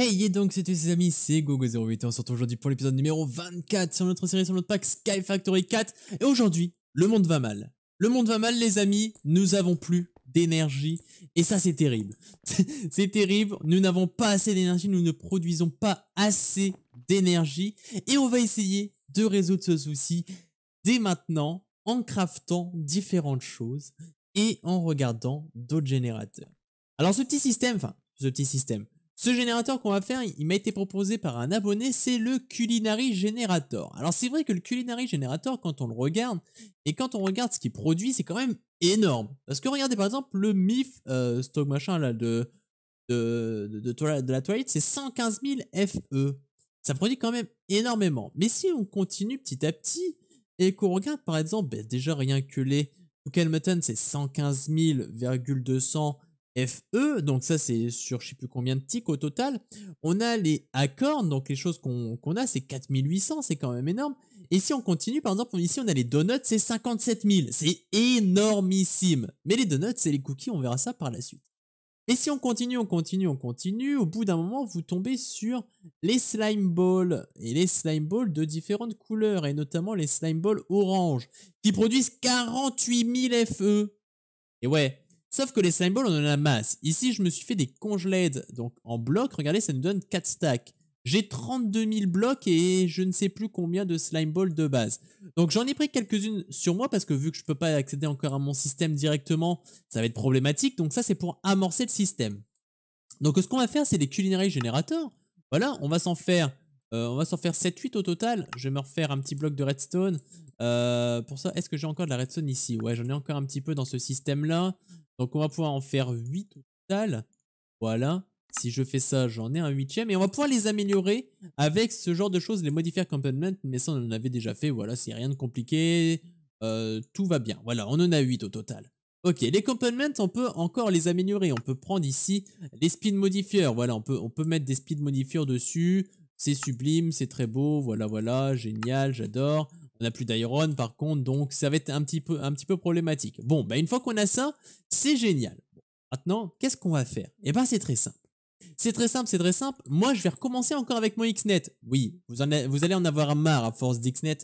Hey et donc c'est tous les amis, c'est Gogo08 et on se retrouve aujourd'hui pour l'épisode numéro 24 sur notre série sur notre pack Sky Factory 4 et aujourd'hui, le monde va mal. Le monde va mal les amis, nous avons plus d'énergie et ça c'est terrible. c'est terrible, nous n'avons pas assez d'énergie, nous ne produisons pas assez d'énergie et on va essayer de résoudre ce souci dès maintenant en craftant différentes choses et en regardant d'autres générateurs. Alors ce petit système, enfin ce petit système, ce générateur qu'on va faire, il m'a été proposé par un abonné, c'est le Culinary Generator. Alors c'est vrai que le Culinary Generator, quand on le regarde, et quand on regarde ce qu'il produit, c'est quand même énorme. Parce que regardez par exemple le MIF, euh, stock machin là, de, de, de, la toilette, c'est 115 000 FE. Ça produit quand même énormément. Mais si on continue petit à petit, et qu'on regarde par exemple, ben, déjà rien que les Mutton, c'est 115 000,200 FE, donc ça c'est sur je sais plus combien de tics au total. On a les accords donc les choses qu'on a, c'est 4800, c'est quand même énorme. Et si on continue, par exemple, ici on a les donuts, c'est 57000 c'est énormissime. Mais les donuts, c'est les cookies, on verra ça par la suite. Et si on continue, on continue, on continue, au bout d'un moment, vous tombez sur les slime balls. Et les slime balls de différentes couleurs, et notamment les slime balls orange, qui produisent 48 FE. Et ouais, Sauf que les symboles, on en a masse. Ici, je me suis fait des congelades, e donc en blocs. Regardez, ça nous donne 4 stacks. J'ai 32 000 blocs et je ne sais plus combien de slime balls de base. Donc j'en ai pris quelques-unes sur moi parce que vu que je ne peux pas accéder encore à mon système directement, ça va être problématique. Donc ça, c'est pour amorcer le système. Donc ce qu'on va faire, c'est des culinary générateurs. Voilà, on va s'en faire, euh, on va s'en faire 7-8 au total. Je vais me refaire un petit bloc de redstone. Euh, pour ça, est-ce que j'ai encore de la redstone ici Ouais, j'en ai encore un petit peu dans ce système-là. Donc on va pouvoir en faire 8 au total. Voilà. Si je fais ça, j'en ai un huitième. Et on va pouvoir les améliorer avec ce genre de choses, les modifier components, Mais ça, on en avait déjà fait. Voilà, c'est rien de compliqué. Euh, tout va bien. Voilà, on en a 8 au total. Ok, les components on peut encore les améliorer. On peut prendre ici les speed modifiers. Voilà, on peut, on peut mettre des speed modifiers dessus. C'est sublime, c'est très beau. Voilà, voilà, génial, j'adore. On n'a plus d'iron par contre, donc ça va être un petit peu, problématique. Bon, bah une fois qu'on a ça, c'est génial. maintenant, qu'est-ce qu'on va faire Eh bien, c'est très simple. C'est très simple, c'est très simple. Moi, je vais recommencer encore avec mon Xnet. Oui, vous, allez en avoir marre à force d'Xnet.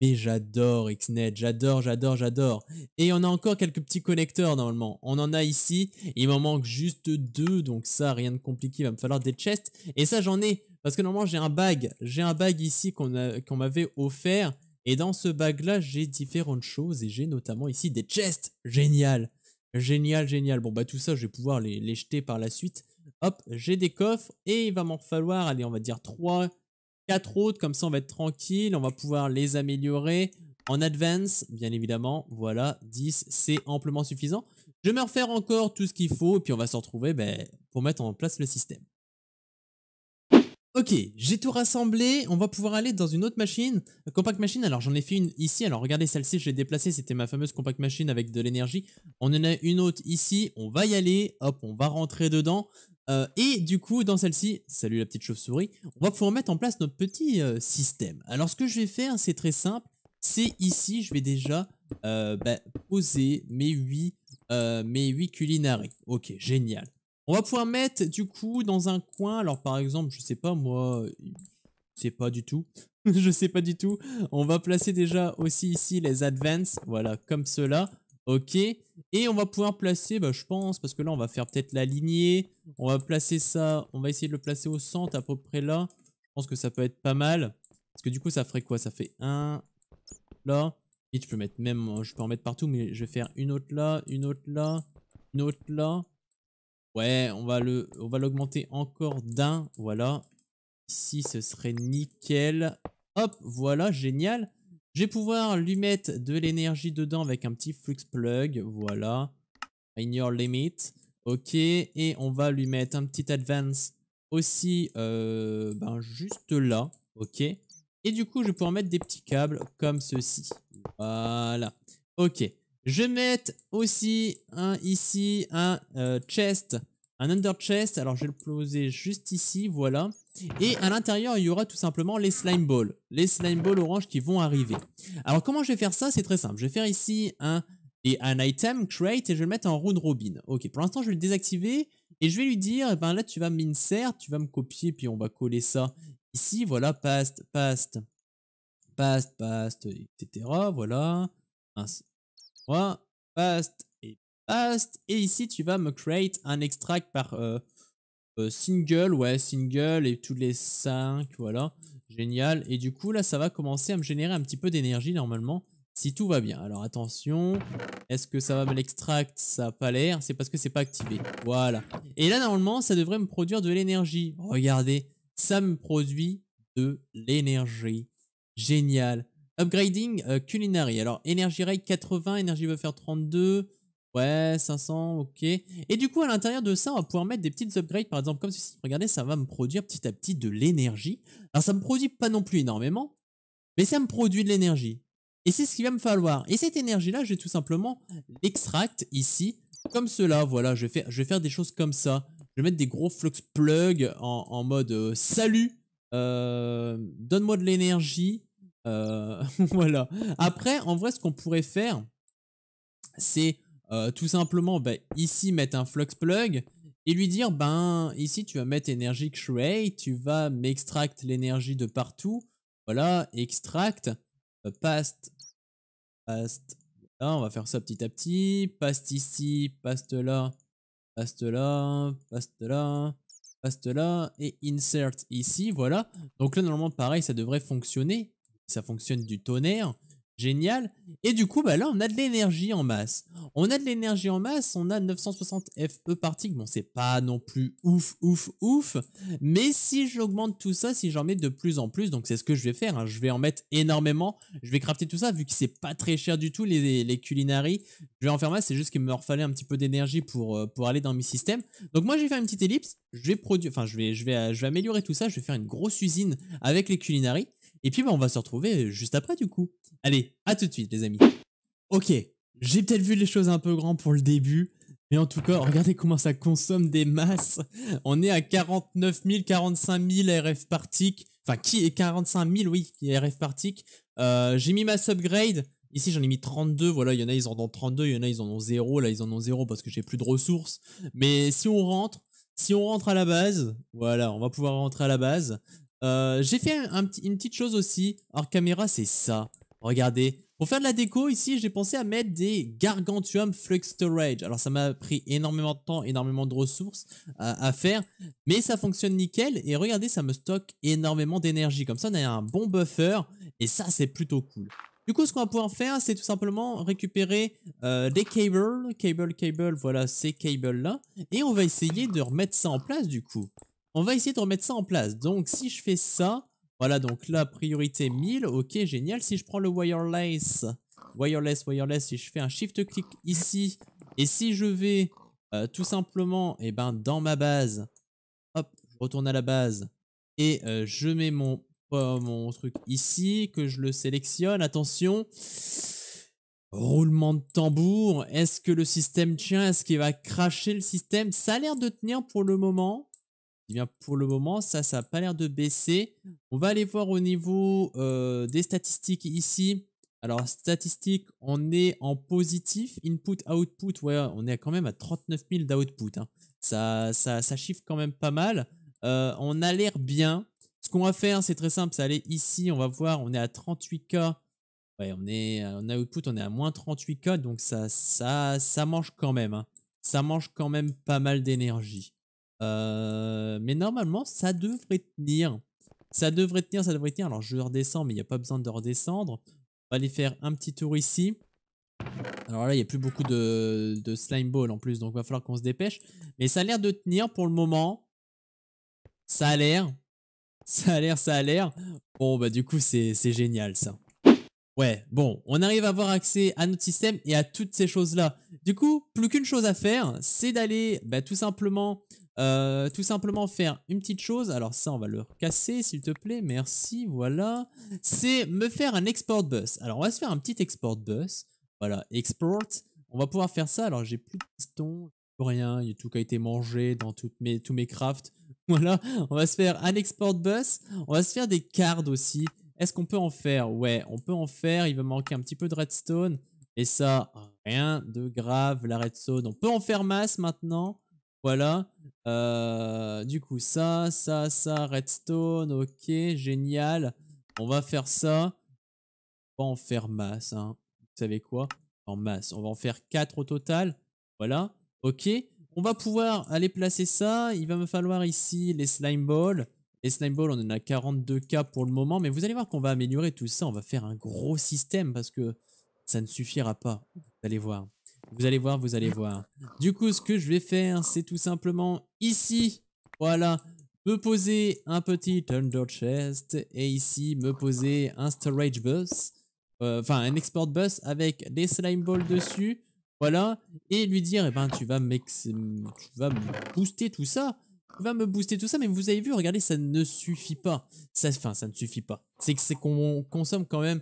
Mais j'adore Xnet, j'adore, j'adore, j'adore. Et on a encore quelques petits connecteurs normalement. On en a ici. Il m'en manque juste deux, donc ça, rien de compliqué. Il va me falloir des chests. Et ça, j'en ai. Parce que normalement, j'ai un bag. J'ai un bag ici qu'on m'avait offert. Et dans ce bag-là, j'ai différentes choses et j'ai notamment ici des chests. Génial Génial, génial. Bon, bah tout ça, je vais pouvoir les, jeter par la suite. Hop, j'ai des coffres et il va m'en falloir, allez, on va dire 3, 4 autres. Comme ça, on va être tranquille. On va pouvoir les améliorer en advance, bien évidemment. Voilà, 10, c'est amplement suffisant. Je vais me refaire encore tout ce qu'il faut et puis on va se retrouver ben, pour mettre en place le système. Ok, j'ai tout rassemblé, on va pouvoir aller dans une autre machine, compact machine, alors j'en ai fait une ici, alors regardez celle-ci, je l'ai déplacée, c'était ma fameuse compact machine avec de l'énergie, on en a une autre ici, on va y aller, hop, on va rentrer dedans, euh, et du coup dans celle-ci, salut la petite chauve-souris, on va pouvoir mettre en place notre petit euh, système. Alors ce que je vais faire, c'est très simple, c'est ici, je vais déjà euh, bah, poser mes huit mes 8 culinaries, ok, génial. On va pouvoir mettre du coup dans un coin, alors par exemple, je sais pas moi, c'est pas du tout, je sais pas du tout. On va placer déjà aussi ici les advances. voilà, comme cela. Ok, et on va pouvoir placer, bah, je pense, parce que là on va faire peut-être la lignée. On va placer ça, on va essayer de le placer au centre à peu près là. Je pense que ça peut être pas mal. Parce que du coup ça ferait quoi Ça fait un là. Et je peux mettre même, je peux en mettre partout, mais je vais faire une autre là, une autre là, une autre là. Ouais, on va l'augmenter encore d'un. Voilà. Ici, ce serait nickel. Hop, voilà, génial. Je vais pouvoir lui mettre de l'énergie dedans avec un petit flux plug. Voilà. Ignore limit. Ok. Et on va lui mettre un petit advance aussi euh, ben juste là. Ok. Et du coup, je vais pouvoir mettre des petits câbles comme ceci. Voilà. Ok. Je vais mettre aussi un ici, un euh, chest, un under chest. Alors je vais le poser juste ici, voilà. Et à l'intérieur, il y aura tout simplement les slime balls. Les slime balls orange qui vont arriver. Alors comment je vais faire ça C'est très simple. Je vais faire ici un, et un item create et je vais le mettre en round robin. Ok, pour l'instant, je vais le désactiver. Et je vais lui dire, eh ben là tu vas m'insert, tu vas me copier, puis on va coller ça ici, voilà, past, past, past, past, etc. Voilà, Fast past et fast, Et ici, tu vas me create un extract par euh, euh, single, ouais, single et tous les cinq voilà. Génial. Et du coup, là, ça va commencer à me générer un petit peu d'énergie normalement, si tout va bien. Alors attention, est-ce que ça va me l'extract Ça n'a pas l'air, c'est parce que c'est pas activé. Voilà. Et là, normalement, ça devrait me produire de l'énergie. Regardez, ça me produit de l'énergie. Génial. Upgrading euh, Culinary. Alors, Energy Ray 80, Energy faire 32. Ouais, 500, ok. Et du coup, à l'intérieur de ça, on va pouvoir mettre des petites upgrades, par exemple, comme ceci. Regardez, ça va me produire petit à petit de l'énergie. Alors, ça me produit pas non plus énormément, mais ça me produit de l'énergie. Et c'est ce qu'il va me falloir. Et cette énergie-là, je vais tout simplement l'extract ici, comme cela. Voilà, je vais, faire, je vais faire des choses comme ça. Je vais mettre des gros flux plugs en, mode euh, salut, euh, donne-moi de l'énergie. Euh, voilà. Après, en vrai, ce qu'on pourrait faire, c'est euh, tout simplement bah, ici mettre un flux plug et lui dire ben ici tu vas mettre energy create, tu vas m'extract l'énergie de partout. Voilà, extract euh, past past Là, on va faire ça petit à petit. Past ici, paste là, paste là, Past là, paste là, et insert ici, voilà. Donc là, normalement, pareil, ça devrait fonctionner ça fonctionne du tonnerre. Génial. Et du coup, bah là, on a de l'énergie en masse. On a de l'énergie en masse, on a 960 FE par Bon, c'est pas non plus ouf, ouf, ouf. Mais si j'augmente tout ça, si j'en mets de plus en plus, donc c'est ce que je vais faire. Hein. Je vais en mettre énormément. Je vais crafter tout ça, vu que c'est pas très cher du tout, les, culinaries. Je vais en faire masse, c'est juste qu'il me fallait un petit peu d'énergie pour, euh, pour aller dans mes systèmes. Donc moi, je vais faire une petite ellipse. Je vais produire, enfin, je vais, je, vais, je vais améliorer tout ça. Je vais faire une grosse usine avec les culinaries. Et puis, bah, on va se retrouver euh, juste après, du coup. Allez, à tout de suite, les amis. Ok, j'ai peut-être vu les choses un peu grands pour le début. Mais en tout cas, regardez comment ça consomme des masses. On est à 49 000, 45 000 RF Partic. Enfin, qui est 45 000, oui, qui est RF Partic. Euh, j'ai mis ma subgrade. Ici, j'en ai mis 32. Voilà, il y en a, ils en ont 32. Il y en a, ils en ont 0. Là, ils en ont 0 parce que j'ai plus de ressources. Mais si on rentre, si on rentre à la base, voilà, on va pouvoir rentrer à la base. Euh, j'ai fait une petite chose aussi. Hors caméra, c'est ça. Regardez. Pour faire de la déco, ici, j'ai pensé à mettre des Gargantuum Flux Storage. Alors, ça m'a pris énormément de temps, énormément de ressources euh, à, faire. Mais ça fonctionne nickel. Et regardez, ça me stocke énormément d'énergie. Comme ça, on a un bon buffer. Et ça, c'est plutôt cool. Du coup, ce qu'on va pouvoir faire, c'est tout simplement récupérer des euh, cables. Cable, cable, voilà, ces cables-là. Et on va essayer de remettre ça en place, du coup. On va essayer de remettre ça en place. Donc si je fais ça, voilà, donc là, priorité 1000, ok, génial. Si je prends le wireless, wireless, wireless, si je fais un shift-click ici, et si je vais euh, tout simplement et eh ben, dans ma base, hop, je retourne à la base, et euh, je mets mon, euh, mon truc ici, que je le sélectionne, attention, roulement de tambour, est-ce que le système tient, est-ce qu'il va cracher le système Ça a l'air de tenir pour le moment, eh pour le moment, ça, ça n'a pas l'air de baisser. On va aller voir au niveau euh, des statistiques ici. Alors, statistiques, on est en positif. Input, output, ouais, on est quand même à 39 000 d'output. Hein. Ça, ça, chiffre quand même pas mal. Euh, on a l'air bien. Ce qu'on va faire, c'est très simple, c'est aller ici. On va voir, on est à 38K. on est en euh, output, on est à moins 38K. Donc, ça, ça, ça mange quand même. Hein. Ça mange quand même pas mal d'énergie. Euh, mais normalement, ça devrait tenir. Ça devrait tenir, ça devrait tenir. Alors, je redescends, mais il n'y a pas besoin de redescendre. On va aller faire un petit tour ici. Alors là, il n'y a plus beaucoup de, slime ball en plus, donc va falloir qu'on se dépêche. Mais ça a l'air de tenir pour le moment. Ça a l'air. Ça a l'air, ça a l'air. Bon, bah du coup, c'est génial ça. Ouais, bon, on arrive à avoir accès à notre système et à toutes ces choses-là. Du coup, plus qu'une chose à faire, c'est d'aller bah, tout simplement euh, tout simplement faire une petite chose. Alors ça, on va le casser, s'il te plaît. Merci, voilà. C'est me faire un export bus. Alors on va se faire un petit export bus. Voilà, export. On va pouvoir faire ça. Alors j'ai plus de piston, rien. Il y a tout qui a été mangé dans toutes mes, tous mes crafts. Voilà, on va se faire un export bus. On va se faire des cards aussi. Est-ce qu'on peut en faire Ouais, on peut en faire. Il va manquer un petit peu de redstone. Et ça, rien de grave, la redstone. On peut en faire masse maintenant. Voilà. Euh, du coup, ça, ça, ça, redstone, ok, génial. On va faire ça. On va en faire masse, hein. Vous savez quoi En masse. On va en faire 4 au total. Voilà, ok. On va pouvoir aller placer ça. Il va me falloir ici les slime balls. Les slime balls, on en a 42K pour le moment. Mais vous allez voir qu'on va améliorer tout ça. On va faire un gros système parce que ça ne suffira pas. Vous allez voir. Vous allez voir, vous allez voir. Du coup, ce que je vais faire, c'est tout simplement ici, voilà, me poser un petit Thunder Chest et ici me poser un Storage Bus, euh, enfin un Export Bus avec des Slime Balls dessus, voilà, et lui dire, eh ben tu vas, tu vas me booster tout ça, tu vas me booster tout ça, mais vous avez vu, regardez, ça ne suffit pas. Enfin, ça, ça ne suffit pas. C'est qu'on consomme quand même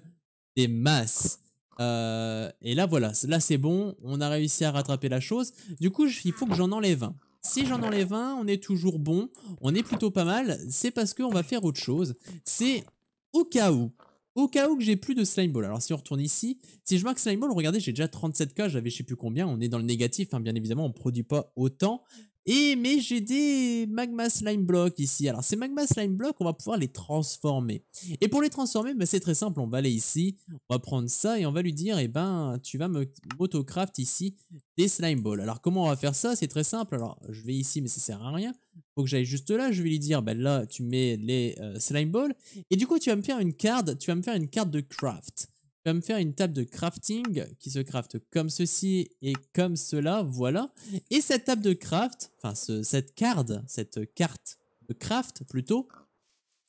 des masses euh, et là, voilà, là c'est bon, on a réussi à rattraper la chose. Du coup, il faut que j'en enlève un. Si j'en enlève un, on est toujours bon, on est plutôt pas mal. C'est parce qu'on va faire autre chose. C'est au cas où. Au cas où que j'ai plus de slime ball. Alors si on retourne ici, si je marque slime ball, regardez, j'ai déjà 37k, j'avais je sais plus combien, on est dans le négatif, hein, bien évidemment, on produit pas autant. Et mais j'ai des magma slime blocks ici. Alors ces magma slime blocks, on va pouvoir les transformer. Et pour les transformer, ben, c'est très simple. On va aller ici, on va prendre ça et on va lui dire, eh ben tu vas me m'autocraft ici des slime balls. Alors comment on va faire ça C'est très simple. Alors je vais ici, mais ça sert à rien. Faut que j'aille juste là. Je vais lui dire, ben là tu mets les euh, slime balls. Et du coup tu vas me faire une carte. Tu vas me faire une carte de craft va me faire une table de crafting qui se craft comme ceci et comme cela, voilà. Et cette table de craft, enfin cette carte, cette carte de craft plutôt,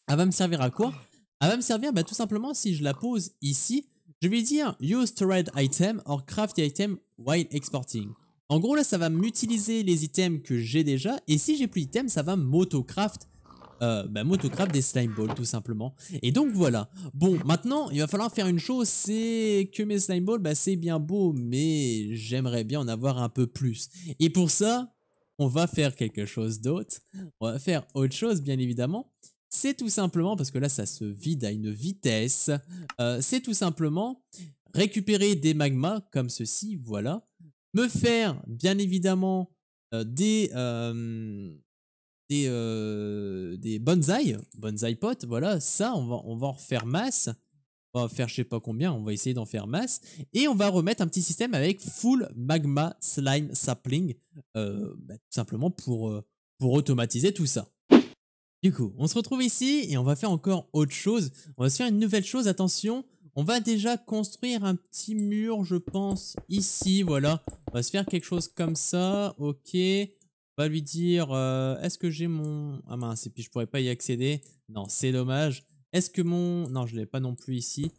elle va me servir à quoi Elle va me servir bah, tout simplement si je la pose ici, je vais dire use trade item or craft item while exporting. En gros là ça va m'utiliser les items que j'ai déjà et si j'ai plus d'items ça va m'auto-craft euh, bah, motocraft des slime balls tout simplement. Et donc voilà. Bon, maintenant il va falloir faire une chose, c'est que mes slime balls, bah, c'est bien beau, mais j'aimerais bien en avoir un peu plus. Et pour ça, on va faire quelque chose d'autre. On va faire autre chose bien évidemment. C'est tout simplement, parce que là ça se vide à une vitesse, euh, c'est tout simplement récupérer des magmas comme ceci, voilà. Me faire bien évidemment euh, des... Euh, des, euh, des bonsaï, voilà, ça, on va, on va en refaire masse. On va faire je sais pas combien, on va essayer d'en faire masse. Et on va remettre un petit système avec full magma slime sapling, euh, bah, tout simplement pour, euh, pour automatiser tout ça. Du coup, on se retrouve ici et on va faire encore autre chose. On va se faire une nouvelle chose, attention. On va déjà construire un petit mur, je pense, ici, voilà. On va se faire quelque chose comme ça, ok va lui dire euh, est-ce que j'ai mon ah mince et puis je pourrais pas y accéder non c'est dommage est-ce que mon non je l'ai pas non plus ici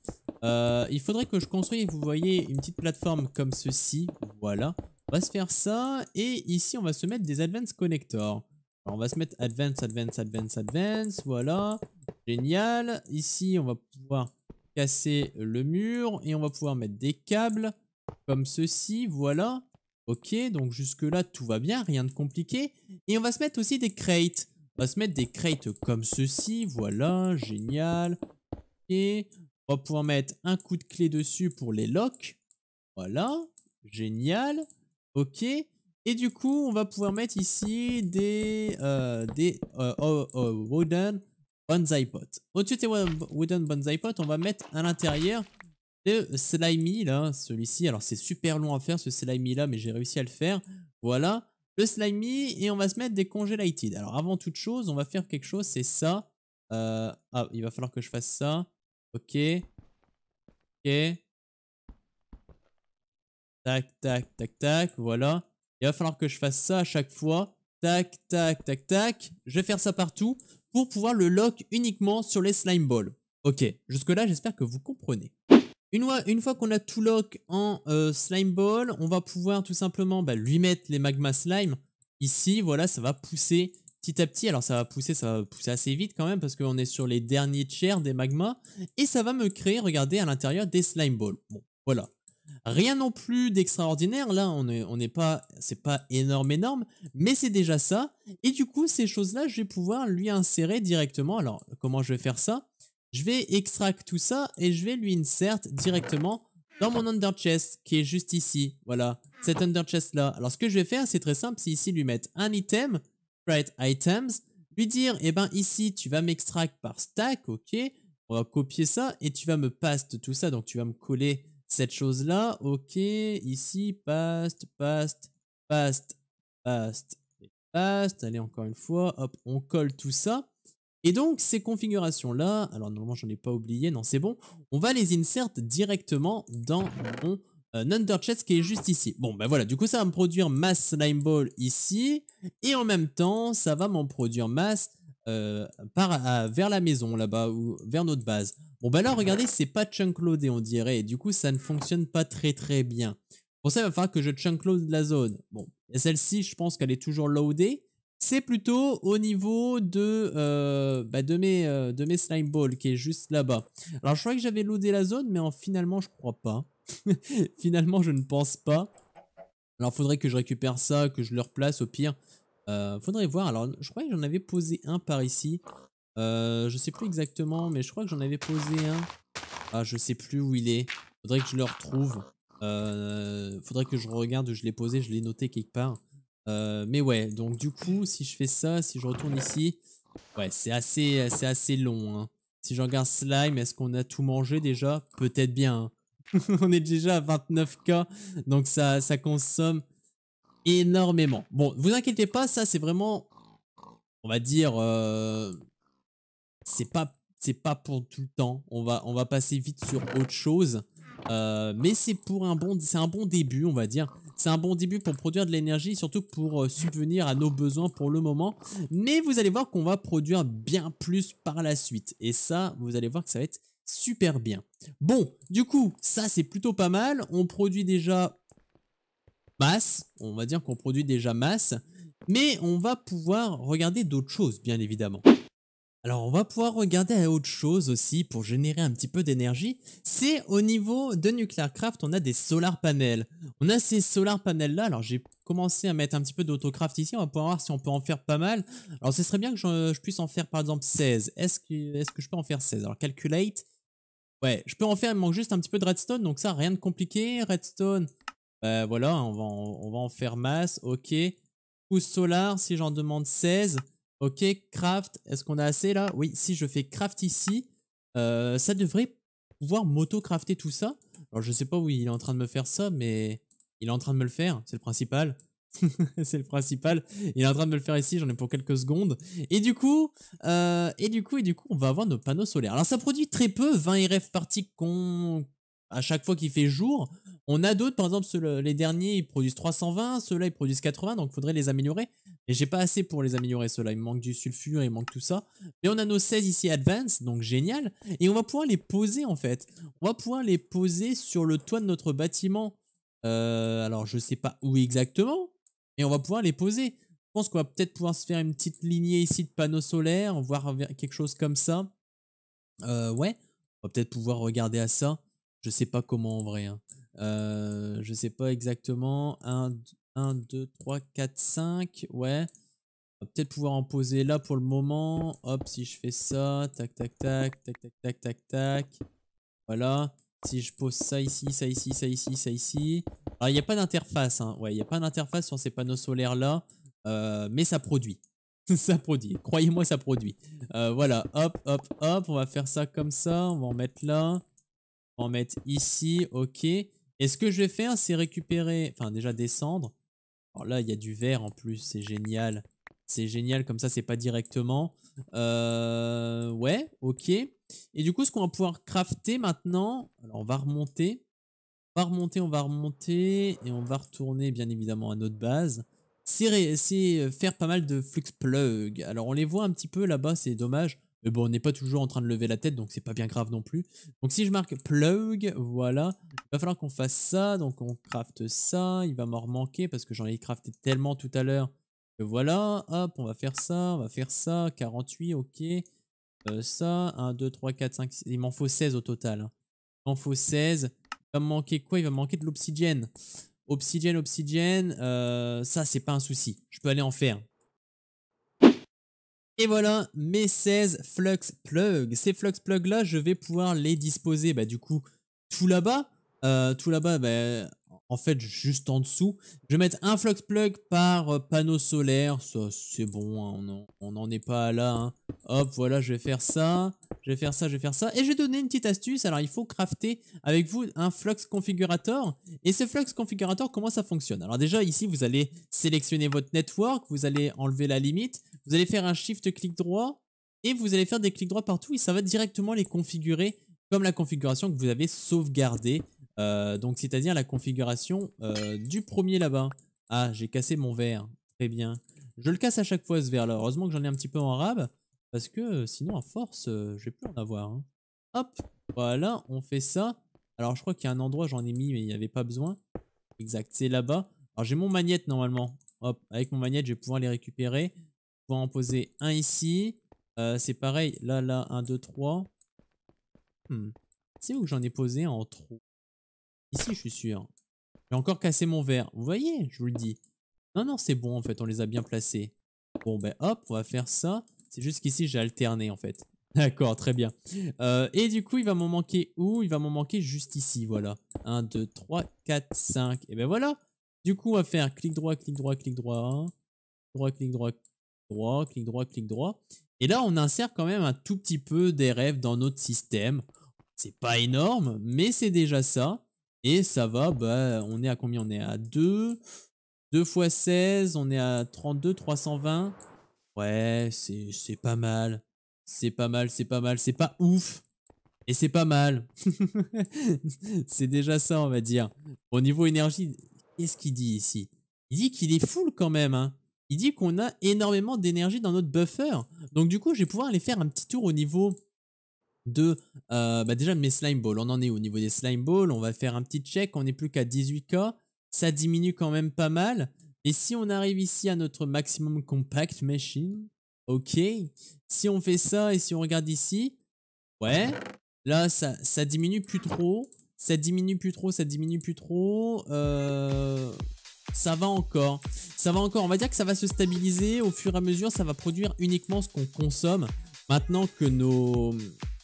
euh, il faudrait que je construise vous voyez une petite plateforme comme ceci voilà on va se faire ça et ici on va se mettre des advanced connectors on va se mettre advance advance advance advance voilà génial ici on va pouvoir casser le mur et on va pouvoir mettre des câbles comme ceci voilà Ok, donc jusque-là, tout va bien, rien de compliqué. Et on va se mettre aussi des crates. On va se mettre des crates comme ceci, voilà, génial. Et on va pouvoir mettre un coup de clé dessus pour les locks. Voilà, génial. Ok. Et du coup, on va pouvoir mettre ici des, euh, des euh, oh, oh, wooden bonsai Au-dessus des wooden bonsai on va mettre à l'intérieur le slimy là, celui-ci, alors c'est super long à faire ce slimy là, mais j'ai réussi à le faire. Voilà, le slimy et on va se mettre des congelated. Alors avant toute chose, on va faire quelque chose, c'est ça. Euh, ah, il va falloir que je fasse ça. Ok. Ok. Tac, tac, tac, tac, voilà. Il va falloir que je fasse ça à chaque fois. Tac, tac, tac, tac. Je vais faire ça partout pour pouvoir le lock uniquement sur les slime balls. Ok, jusque là j'espère que vous comprenez. Une, fois qu'on a tout lock en euh, slime ball, on va pouvoir tout simplement bah, lui mettre les magma slime. Ici, voilà, ça va pousser petit à petit. Alors ça va pousser, ça va pousser assez vite quand même parce qu'on est sur les derniers tiers des magmas. Et ça va me créer, regardez, à l'intérieur des slime balls. Bon, voilà. Rien non plus d'extraordinaire, là on n'est pas, c'est pas énorme énorme, mais c'est déjà ça. Et du coup ces choses là je vais pouvoir lui insérer directement, alors comment je vais faire ça je vais extract tout ça et je vais lui insert directement dans mon under chest qui est juste ici. Voilà, cet under chest là. Alors ce que je vais faire, c'est très simple, c'est ici lui mettre un item, write items, lui dire, et eh ben ici tu vas m'extract par stack, ok, on va copier ça et tu vas me paste tout ça, donc tu vas me coller cette chose là, ok, ici, paste, paste, paste, paste, paste, allez encore une fois, hop, on colle tout ça. Et donc ces configurations-là, alors normalement j'en ai pas oublié, non c'est bon, on va les insert directement dans mon euh, Underchest qui est juste ici. Bon ben voilà, du coup ça va me produire mass slime ball ici, et en même temps ça va m'en produire mass euh, par, vers la maison là-bas, ou vers notre base. Bon ben là regardez, c'est pas chunk loadé on dirait, du coup ça ne fonctionne pas très très bien. Pour ça il va falloir que je chunk load la zone. Bon, celle-ci je pense qu'elle est toujours loadée, c'est plutôt au niveau de, euh, bah, de mes, euh, de mes slime balls qui est juste là-bas. Alors je crois que j'avais loadé la zone, mais en, finalement je crois pas. finalement je ne pense pas. Alors faudrait que je récupère ça, que je le replace au pire. Euh, faudrait voir. Alors je crois que j'en avais posé un par ici. je sais plus exactement, mais je crois que j'en avais posé un. Ah je sais plus où il est. Faudrait que je le retrouve. faudrait que je regarde où je l'ai posé, je l'ai noté quelque part. Euh, mais ouais, donc du coup, si je fais ça, si je retourne ici, ouais, c'est assez, assez long. Hein. Si j'en garde slime, est-ce qu'on a tout mangé déjà Peut-être bien. Hein. On est déjà à 29k, donc ça, ça consomme énormément. Bon, vous inquiétez pas, ça c'est vraiment, on va dire, euh, c'est pas, c'est pas pour tout le temps. On va, on va passer vite sur autre chose, euh, mais c'est pour un bon, c'est un bon début, on va dire. C'est un bon début pour produire de l'énergie, surtout pour euh, subvenir à nos besoins pour le moment. Mais vous allez voir qu'on va produire bien plus par la suite. Et ça, vous allez voir que ça va être super bien. Bon, du coup, ça c'est plutôt pas mal. On produit déjà masse. On va dire qu'on produit déjà masse. Mais on va pouvoir regarder d'autres choses, bien évidemment. Alors on va pouvoir regarder à autre chose aussi pour générer un petit peu d'énergie. C'est au niveau de Nuclear Craft, on a des solar panels. On a ces solar panels là, alors j'ai commencé à mettre un petit peu d'autocraft ici, on va pouvoir voir si on peut en faire pas mal. Alors ce serait bien que je, puisse en faire par exemple 16. Est-ce que, je peux en faire 16 Alors calculate. Ouais, je peux en faire, il manque juste un petit peu de redstone, donc ça rien de compliqué. Redstone, bah, voilà, on va, en, on va en faire masse, ok. Pouce solar, si j'en demande 16... Ok, craft. Est-ce qu'on a assez là Oui, si je fais craft ici, euh, ça devrait pouvoir m'auto-crafter tout ça. Alors je sais pas où il est en train de me faire ça, mais il est en train de me le faire, c'est le principal. c'est le principal. Il est en train de me le faire ici, j'en ai pour quelques secondes. Et du coup, euh, et du coup, et du coup, on va avoir nos panneaux solaires. Alors ça produit très peu, 20 RF par qu'on à chaque fois qu'il fait jour. On a d'autres, par exemple, les derniers, ils produisent 320, ceux-là, ils produisent 80, donc il faudrait les améliorer. Mais j'ai pas assez pour les améliorer, ceux-là. Il manque du sulfure, il manque tout ça. Mais on a nos 16 ici Advanced, donc génial. Et on va pouvoir les poser, en fait. On va pouvoir les poser sur le toit de notre bâtiment. Euh, alors, je sais pas où exactement, mais on va pouvoir les poser. Je pense qu'on va peut-être pouvoir se faire une petite lignée ici de panneaux solaires, voir quelque chose comme ça. Euh, ouais, on va peut-être pouvoir regarder à ça. Je sais pas comment en vrai. Hein. Euh, je sais pas exactement. 1, 2, 3, 4, 5. Ouais. On va Peut-être pouvoir en poser là pour le moment. Hop, si je fais ça. Tac, tac, tac, tac, tac, tac, tac, Voilà. Si je pose ça ici, ça ici, ça ici, ça ici. Alors, il n'y a pas d'interface. Hein. Ouais, il n'y a pas d'interface sur ces panneaux solaires là. Euh, mais ça produit. ça produit. Croyez-moi, ça produit. Euh, voilà. Hop, hop, hop. On va faire ça comme ça. On va en mettre là. On va en mettre ici. Ok. Et ce que je vais faire, c'est récupérer, enfin déjà descendre. Alors là, il y a du vert en plus, c'est génial. C'est génial, comme ça, c'est pas directement. Euh, ouais, ok. Et du coup, ce qu'on va pouvoir crafter maintenant, alors on va remonter. On va remonter, on va remonter, et on va retourner bien évidemment à notre base. C'est euh, faire pas mal de flux plug. Alors on les voit un petit peu là-bas, c'est dommage bon, on n'est pas toujours en train de lever la tête, donc c'est pas bien grave non plus. Donc si je marque plug, voilà, il va falloir qu'on fasse ça. Donc on craft ça, il va m'en manquer parce que j'en ai crafté tellement tout à l'heure. Voilà, hop, on va faire ça, on va faire ça, 48, ok. Euh, ça, 1, 2, 3, 4, 5, 6, il m'en faut 16 au total. Il m'en faut 16. Il va me manquer quoi Il va me manquer de l'obsidienne. Obsidienne, obsidienne, euh, ça c'est pas un souci. Je peux aller en faire. Et voilà mes 16 Flux Plug. Ces Flux plugs là, je vais pouvoir les disposer bah, du coup tout là-bas. Euh, tout là-bas, bah, en fait juste en dessous. Je vais mettre un Flux Plug par euh, panneau solaire. Ça c'est bon, hein, on n'en est pas là. Hein. Hop, voilà, je vais faire ça. Je vais faire ça, je vais faire ça. Et je vais donner une petite astuce. Alors il faut crafter avec vous un Flux configurateur, Et ce Flux configurateur comment ça fonctionne Alors déjà ici, vous allez sélectionner votre network. Vous allez enlever la limite vous allez faire un shift clic droit et vous allez faire des clics droits partout et ça va directement les configurer comme la configuration que vous avez sauvegardée. Euh, donc c'est-à-dire la configuration euh, du premier là-bas. Ah, j'ai cassé mon verre. Très bien. Je le casse à chaque fois ce verre-là. Heureusement que j'en ai un petit peu en arabe. Parce que euh, sinon, à force, j'ai je vais plus en avoir. Hein. Hop, voilà, on fait ça. Alors je crois qu'il y a un endroit, j'en ai mis, mais il n'y avait pas besoin. Exact, c'est là-bas. Alors j'ai mon magnète normalement. Hop, avec mon magnète, je vais pouvoir les récupérer va en poser un ici. Euh, c'est pareil, là, là, 1, 2, 3. C'est où que j'en ai posé en trop Ici, je suis sûr. J'ai encore cassé mon verre. Vous voyez, je vous le dis. Non, non, c'est bon, en fait, on les a bien placés. Bon, ben hop, on va faire ça. C'est juste qu'ici, j'ai alterné, en fait. D'accord, très bien. Euh, et du coup, il va m'en manquer où Il va m'en manquer juste ici, voilà. 1, 2, 3, 4, 5. Et ben voilà. Du coup, on va faire clic droit, clic droit, clic droit. Droit, clic droit, droit, clic droit, clic droit. Et là, on insère quand même un tout petit peu des rêves dans notre système. C'est pas énorme, mais c'est déjà ça. Et ça va, bah, on est à combien On est à 2. 2 x 16, on est à 32, 320. Ouais, c'est pas mal. C'est pas mal, c'est pas mal, c'est pas ouf. Et c'est pas mal. c'est déjà ça, on va dire. Au niveau énergie, qu'est-ce qu'il dit ici Il dit qu'il est full quand même. Hein il dit qu'on a énormément d'énergie dans notre buffer. Donc du coup, je vais pouvoir aller faire un petit tour au niveau de euh, bah déjà mes slime balls. On en est au niveau des slime balls. On va faire un petit check. On n'est plus qu'à 18k. Ça diminue quand même pas mal. Et si on arrive ici à notre maximum compact machine, ok. Si on fait ça et si on regarde ici, ouais. Là, ça, ça diminue plus trop. Ça diminue plus trop, ça diminue plus trop. Euh, ça va encore. Ça va encore. On va dire que ça va se stabiliser au fur et à mesure. Ça va produire uniquement ce qu'on consomme. Maintenant que nos,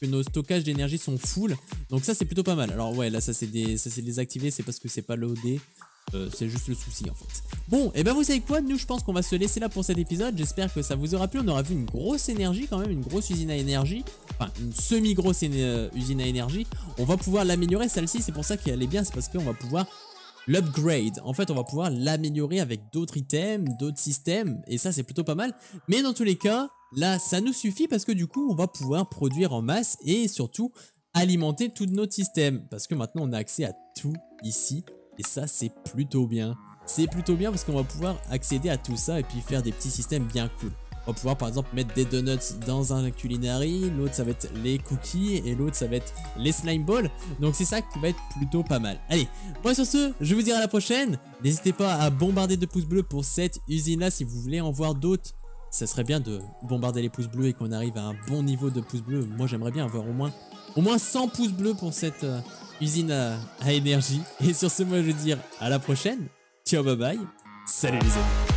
nos stockages d'énergie sont full. Donc ça, c'est plutôt pas mal. Alors ouais, là, ça c'est des, désactivé. C'est parce que c'est pas loadé. Euh, c'est juste le souci en fait. Bon, et eh ben vous savez quoi Nous, je pense qu'on va se laisser là pour cet épisode. J'espère que ça vous aura plu. On aura vu une grosse énergie quand même, une grosse usine à énergie. Enfin, une semi-grosse euh, usine à énergie. On va pouvoir l'améliorer celle-ci. C'est pour ça qu'elle est bien. C'est parce qu'on va pouvoir l'upgrade. En fait, on va pouvoir l'améliorer avec d'autres items, d'autres systèmes, et ça, c'est plutôt pas mal. Mais dans tous les cas, là, ça nous suffit parce que du coup, on va pouvoir produire en masse et surtout alimenter tout notre système. Parce que maintenant, on a accès à tout ici, et ça, c'est plutôt bien. C'est plutôt bien parce qu'on va pouvoir accéder à tout ça et puis faire des petits systèmes bien cool on va pouvoir par exemple mettre des donuts dans un culinary, l'autre ça va être les cookies et l'autre ça va être les slime balls. Donc c'est ça qui va être plutôt pas mal. Allez, moi sur ce, je vous dis à la prochaine. N'hésitez pas à bombarder de pouces bleus pour cette usine là si vous voulez en voir d'autres. Ça serait bien de bombarder les pouces bleus et qu'on arrive à un bon niveau de pouces bleus. Moi j'aimerais bien avoir au moins, au moins 100 pouces bleus pour cette euh, usine à, énergie. Et sur ce, moi je vous dire à la prochaine. Ciao, bye bye. Salut les amis.